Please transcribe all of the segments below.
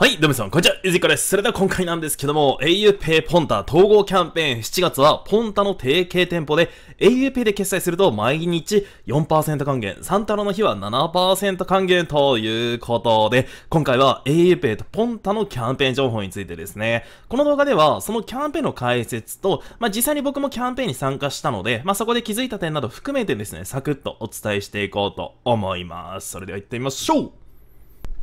はい、どうもさん、こんにちは、ゆずこです。それでは今回なんですけども、auPay ポンタ統合キャンペーン7月は、ポンタの提携店舗で、auPay で決済すると毎日4%還元、サンタロの日は7%還元ということで、今回は auPay とポンタのキャンペーン情報についてですね、この動画では、そのキャンペーンの解説と、まあ、実際に僕もキャンペーンに参加したので、まあ、そこで気づいた点など含めてですね、サクッとお伝えしていこうと思います。それでは行ってみましょう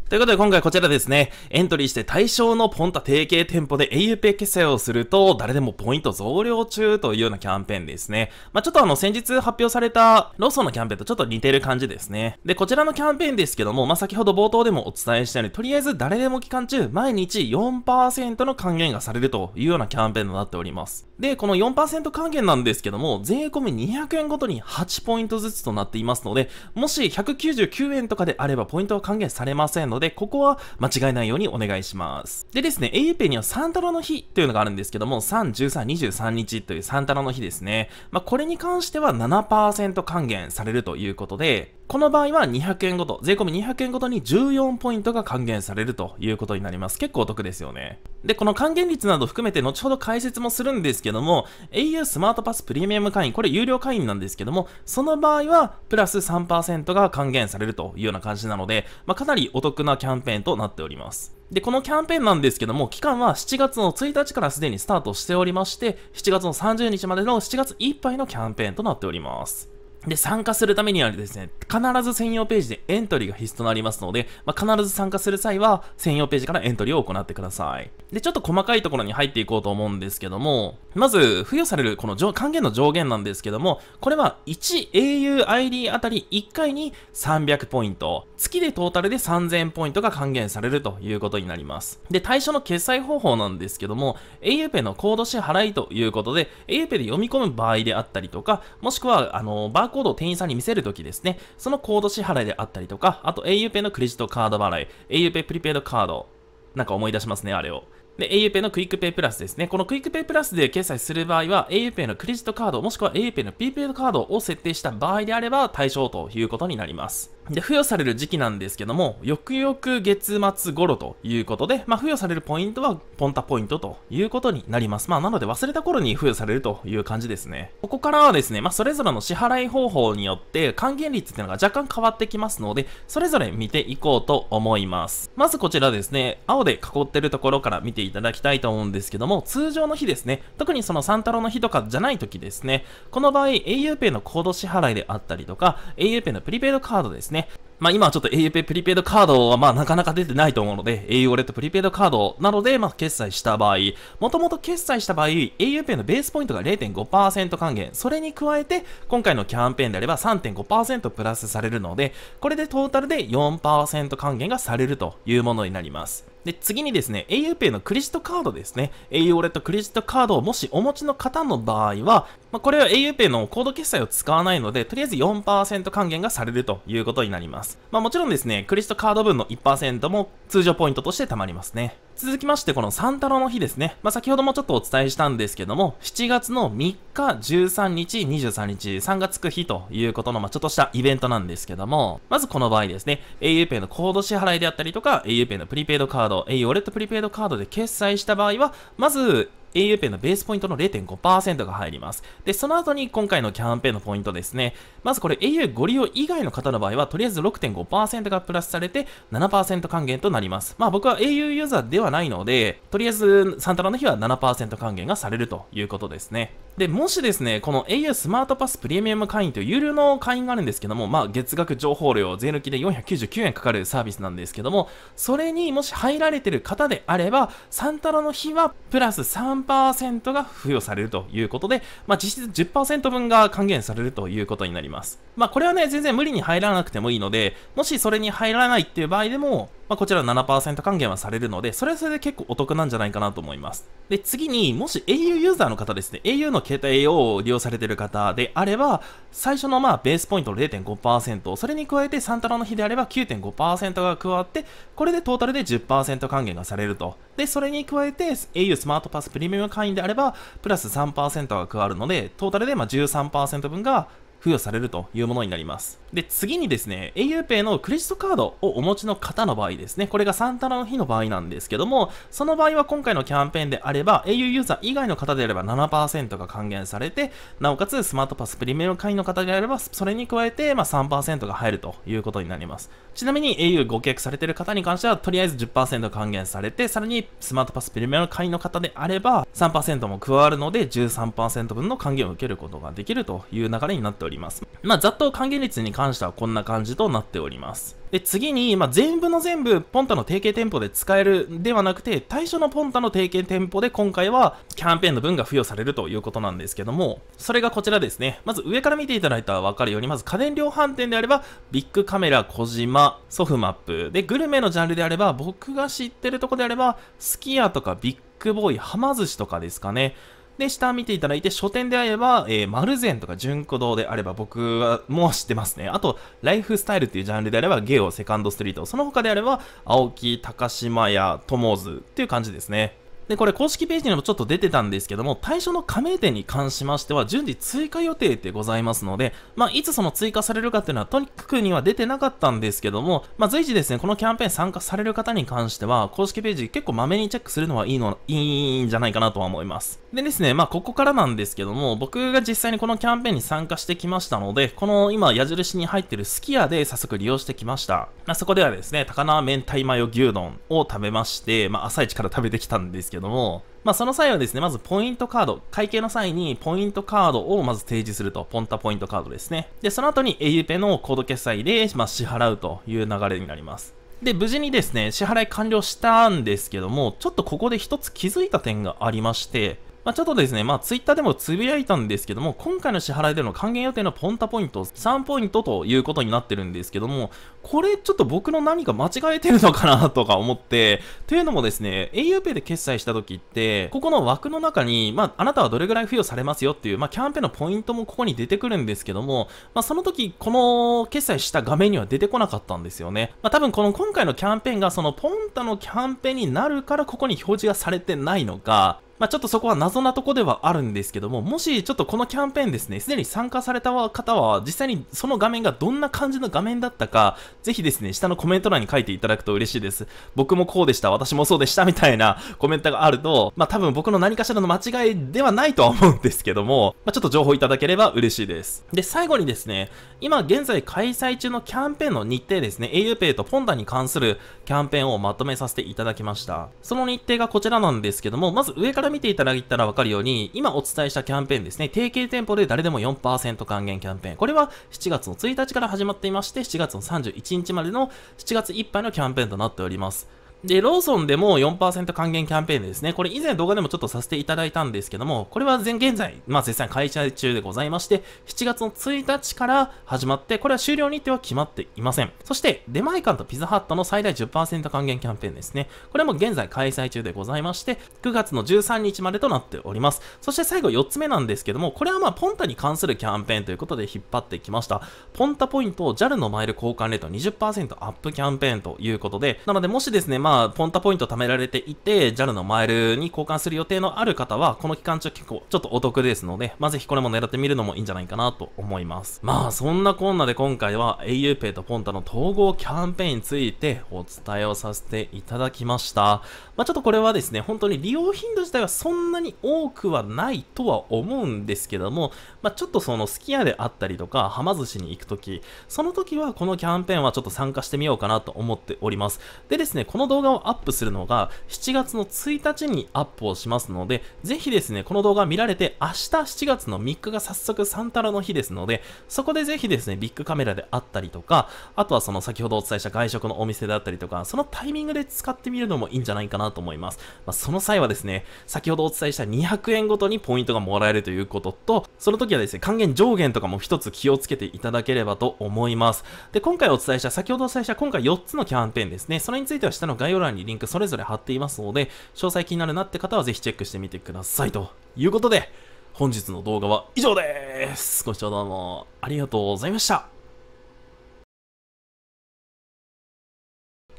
ということで今回こちらですね、エントリーして対象のポンタ提携店舗で auPay 決済をすると、誰でもポイント増量中というようなキャンペーンですね。まあ、ちょっとあの先日発表されたローソンのキャンペーンとちょっと似てる感じですね。で、こちらのキャンペーンですけども、まあ、先ほど冒頭でもお伝えしたように、とりあえず誰でも期間中、毎日4%の還元がされるというようなキャンペーンとなっております。で、この4%還元なんですけども、税込み200円ごとに8ポイントずつとなっていますので、もし199円とかであればポイントは還元されませんので、ここは間違えないようにお願いします。でですね、auPay にはサンタロの日というのがあるんですけども、3、13、23日というサンタロの日ですね。まあ、これに関しては7%還元されるということで、この場合は200円ごと、税込み200円ごとに14ポイントが還元されるということになります。結構お得ですよね。で、この還元率など含めて後ほど解説もするんですけども、au スマートパスプレミアム会員、これ有料会員なんですけども、その場合はプラス3%が還元されるというような感じなので、まあ、かなりお得なキャンペーンとなっております。で、このキャンペーンなんですけども、期間は7月の1日からすでにスタートしておりまして、7月の30日までの7月いっぱいのキャンペーンとなっております。で、参加するためにはですね、必ず専用ページでエントリーが必須となりますので、まあ、必ず参加する際は専用ページからエントリーを行ってください。で、ちょっと細かいところに入っていこうと思うんですけども、まず、付与されるこの還元の上限なんですけども、これは 1AUID あたり1回に300ポイント、月でトータルで3000ポイントが還元されるということになります。で、対象の決済方法なんですけども、aupay のコード支払いということで、aupay で読み込む場合であったりとか、もしくは、あの、バーココードを店員さんに見せるときですね、そのコード支払いであったりとか、あと auPay のクレジットカード払い、auPay プリペイドカード、なんか思い出しますね、あれを。で、auPay のクイックペイプラスですね。このクイックペイプラスで決済する場合は、auPay のクレジットカードもしくは auPay のリペイドカードを設定した場合であれば対象ということになります。で、付与される時期なんですけども、翌々月末頃ということで、まあ、付与されるポイントはポンタポイントということになります。まあ、なので忘れた頃に付与されるという感じですね。ここからはですね、まあ、それぞれの支払い方法によって還元率っていうのが若干変わってきますので、それぞれ見ていこうと思います。まずこちらですね、青で囲ってるところから見ていただきたいと思うんですけども、通常の日ですね、特にそのサンタロの日とかじゃない時ですね、この場合 auPay のコード支払いであったりとか、auPay のプリペイドカードですね、ね。まあ今はちょっと au プリペイドカードはまあなかなか出てないと思うので au ウレットプリペイドカードなのでまあ決済した場合、もともと決済した場合 a u p a のベースポイントが0.5%還元、それに加えて今回のキャンペーンであれば3.5%プラスされるので、これでトータルで4%還元がされるというものになります。で、次にですね、auPay のクレジットカードですね。au ウォレットクレジットカードをもしお持ちの方の場合は、まあ、これは auPay のコード決済を使わないので、とりあえず4%還元がされるということになります。まあもちろんですね、クレジットカード分の1%も通常ポイントとして貯まりますね。続きまして、この三太郎の日ですね。まあ、先ほどもちょっとお伝えしたんですけども、7月の3日、13日、23日、3月9日ということの、まあ、ちょっとしたイベントなんですけども、まずこの場合ですね、auPay のコード支払いであったりとか、auPay のプリペイドカード、au レットプリペイドカードで決済した場合は、まず、a u ペ a のベースポイントの0.5%が入ります。で、その後に今回のキャンペーンのポイントですね。まずこれ au ご利用以外の方の場合は、とりあえず6.5%がプラスされて7%還元となります。まあ僕は au ユーザーではないので、とりあえずサンタナの日は7%還元がされるということですね。で、もしですね、この au スマートパスプレミアム会員という有料の会員があるんですけども、まあ月額情報料税抜きで499円かかるサービスなんですけども、それにもし入られてる方であれば、サンタナの日はプラス3% 3%が付与されるということで、まあ、実質10%分が還元されるということになります。まあ、これはね、全然無理に入らなくてもいいので、もしそれに入らないっていう場合でも、まあ、こちら7%還元はされるので、それはそれで結構お得なんじゃないかなと思います。で、次に、もし au ユーザーの方ですね、au の携帯を利用されている方であれば、最初のまあ、ベースポイントの0.5%、それに加えてサンタロの日であれば9.5%が加わって、これでトータルで10%還元がされると。で、それに加えて au スマートパスプリミアム会員であれば、プラス3%が加わるので、トータルでま13%分が付与されるというものになります。で、次にですね、auPay のクレジットカードをお持ちの方の場合ですね、これがサンタナの日の場合なんですけども、その場合は今回のキャンペーンであれば、au ユーザー以外の方であれば7%が還元されて、なおかつスマートパスプレミアム会員の方であれば、それに加えて、ま3%が入るということになります。ちなみに au ご契約されている方に関しては、とりあえず10%還元されて、さらにスマートパスプレミアム会員の方であれば、3%も加わるので、13%分の還元を受けることができるという流れになっております。ります。まあ、っと還元率に関してはこんな感じとなっております。で、次に、まあ、全部の全部、ポンタの提携店舗で使えるではなくて、対象のポンタの提携店舗で今回は、キャンペーンの分が付与されるということなんですけども、それがこちらですね。まず上から見ていただいたらわかるように、まず家電量販店であれば、ビッグカメラ、小島、ソフマップ。で、グルメのジャンルであれば、僕が知ってるとこであれば、スキアとかビッグボーイ、はま寿司とかですかね。で、下見ていただいて、書店であれば、えー、丸善とか純古堂であれば僕はもう知ってますね。あと、ライフスタイルっていうジャンルであれば、ゲオ、セカンドストリート、その他であれば、青木、高島屋、友津っていう感じですね。で、これ公式ページにもちょっと出てたんですけども、対象の加盟店に関しましては、順次追加予定でございますので、まあ、いつその追加されるかっていうのは、とにかくには出てなかったんですけども、まあ、随時ですね、このキャンペーン参加される方に関しては、公式ページ結構まめにチェックするのはいいの、いいんじゃないかなとは思います。でですね、まあ、ここからなんですけども、僕が実際にこのキャンペーンに参加してきましたので、この今矢印に入ってるすき家で早速利用してきました。まあ、そこではですね、高輪明太マヨ牛丼を食べまして、まあ、朝一から食べてきたんですけどけども、まあ、その際はですね、まずポイントカード、会計の際にポイントカードをまず提示すると、ポンタポイントカードですね。で、その後に auPay のコード決済で、まあ、支払うという流れになります。で、無事にですね、支払い完了したんですけども、ちょっとここで一つ気づいた点がありまして、まあ、ちょっとですね、まあ、ツイッターでもつぶやいたんですけども、今回の支払いでの還元予定のポンタポイント3ポイントということになってるんですけども、これちょっと僕の何か間違えてるのかなとか思って、というのもですね、auPay で決済した時って、ここの枠の中に、まあ、あなたはどれぐらい付与されますよっていう、まあ、キャンペーンのポイントもここに出てくるんですけども、まあ、その時、この決済した画面には出てこなかったんですよね。まあ、多分この今回のキャンペーンが、そのポンタのキャンペーンになるから、ここに表示がされてないのか、まあ、ちょっとそこは謎なとこではあるんですけども、もしちょっとこのキャンペーンですね、すでに参加された方は、実際にその画面がどんな感じの画面だったか、ぜひですね、下のコメント欄に書いていただくと嬉しいです。僕もこうでした、私もそうでした、みたいな コメントがあると、まあ、多分僕の何かしらの間違いではないとは思うんですけども、まあ、ちょっと情報いただければ嬉しいです。で、最後にですね、今現在開催中のキャンペーンの日程ですね、auPay とポンダに関するキャンペーンをまとめさせていただきました。その日程がこちらなんですけども、まず上からから見ていただいたらわかるように、今お伝えしたキャンペーンですね、提携店舗で誰でも4%還元キャンペーン。これは7月の1日から始まっていまして、7月の31日までの7月いっぱいのキャンペーンとなっております。で、ローソンでも4%還元キャンペーンですね。これ以前動画でもちょっとさせていただいたんですけども、これは全現在、まあ絶賛開催中でございまして、7月の1日から始まって、これは終了日程は決まっていません。そして、出前館とピザハットの最大10%還元キャンペーンですね。これも現在開催中でございまして、9月の13日までとなっております。そして最後4つ目なんですけども、これはまあポンタに関するキャンペーンということで引っ張ってきました。ポンタポイントを JAL のマイル交換レート20%アップキャンペーンということで、なのでもしですね、まあまあ、ポンタポイント貯められていて、JAL のマイルに交換する予定のある方は、この期間中結構ちょっとお得ですので、まあ、ぜひこれも狙ってみるのもいいんじゃないかなと思います。まあ、そんなこんなで今回は auPay とポンタの統合キャンペーンについてお伝えをさせていただきました。まあ、ちょっとこれはですね、本当に利用頻度自体はそんなに多くはないとは思うんですけども、まあ、ちょっとそのすき家であったりとか、はま寿司に行くとき、その時はこのキャンペーンはちょっと参加してみようかなと思っております。でですね、この動画画をアップするのが7月の1日にアップをしますので、ぜひですね、この動画見られて明日7月の3日が早速サンタラの日ですので、そこでぜひですね、ビッグカメラであったりとか、あとはその先ほどお伝えした外食のお店であったりとか、そのタイミングで使ってみるのもいいんじゃないかなと思います。まあ、その際はですね、先ほどお伝えした200円ごとにポイントがもらえるということと、その時はですね、還元上限とかも一つ気をつけていただければと思います。で、今回お伝えした、先ほどお伝えした今回4つのキャンペーンですね、それについては下の概概要欄にリンクそれぞれ貼っていますので、詳細気になるなって方はぜひチェックしてみてください。ということで、本日の動画は以上です。ご視聴どうもありがとうございました。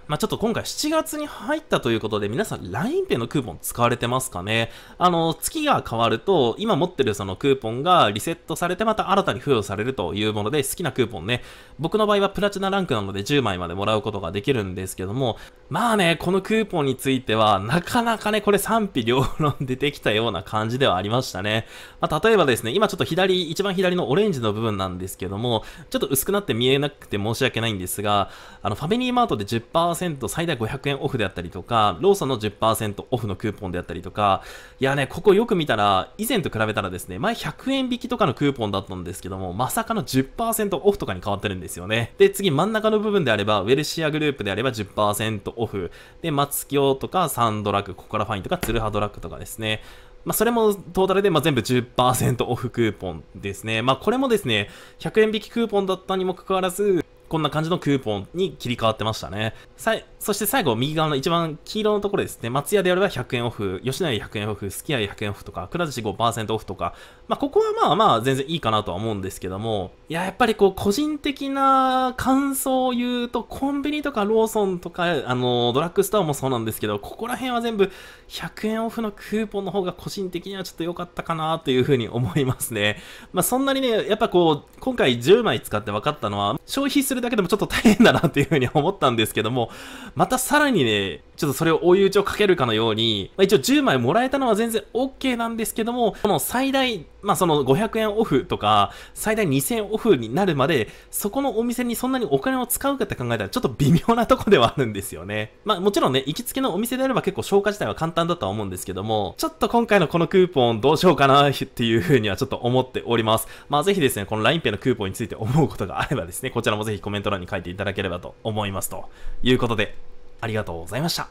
まあ、ちょっと今回7月に入ったということで、皆さん l i n e p のクーポン使われてますかねあの、月が変わると、今持ってるそのクーポンがリセットされて、また新たに付与されるというもので、好きなクーポンね、僕の場合はプラチナランクなので10枚までもらうことができるんですけども、まあね、このクーポンについては、なかなかね、これ賛否両論出てきたような感じではありましたね。まあ、例えばですね、今ちょっと左、一番左のオレンジの部分なんですけども、ちょっと薄くなって見えなくて申し訳ないんですが、あの、ファミリーマートで10% 10%最大500円オフであったりとか、ローソンの10%オフのクーポンであったりとか、いやね、ここよく見たら、以前と比べたらですね、前100円引きとかのクーポンだったんですけども、まさかの10%オフとかに変わってるんですよね。で、次真ん中の部分であれば、ウェルシアグループであれば10%オフ、で、松京とかサンドラッグ、ココラファインとかツルハドラッグとかですね、まあ、それもトータルでま全部10%オフクーポンですね。まあ、これもですね、100円引きクーポンだったにもかかわらず、こんな感じのクーポンに切り替わってましたね。さい、そして最後、右側の一番黄色のところですね。松屋であれば100円オフ、吉野家100円オフ、すき家100円オフとか、くら寿司5%オフとか、まあ、ここはまあまあ全然いいかなとは思うんですけども、いや、やっぱりこう、個人的な感想を言うと、コンビニとかローソンとか、あの、ドラッグストアもそうなんですけど、ここら辺は全部100円オフのクーポンの方が個人的にはちょっと良かったかなというふうに思いますね。まあ、そんなにね、やっぱこう、今回10枚使って分かったのは、消費するするだけでもちょっと大変だなっていうふうに思ったんですけども、またさらにね、ちょっとそれを追い打ちをかけるかのように、まあ、一応10枚もらえたのは全然 OK なんですけども、この最大、まあその500円オフとか、最大2000円オフになるまで、そこのお店にそんなにお金を使うかって考えたらちょっと微妙なとこではあるんですよね。まあもちろんね、行きつけのお店であれば結構消化自体は簡単だとは思うんですけども、ちょっと今回のこのクーポンどうしようかなっていうふうにはちょっと思っております。まあぜひですね、この LINEPay のクーポンについて思うことがあればですね、こちらもぜひコメント欄に書いていただければと思いますということで、ありがとうございました。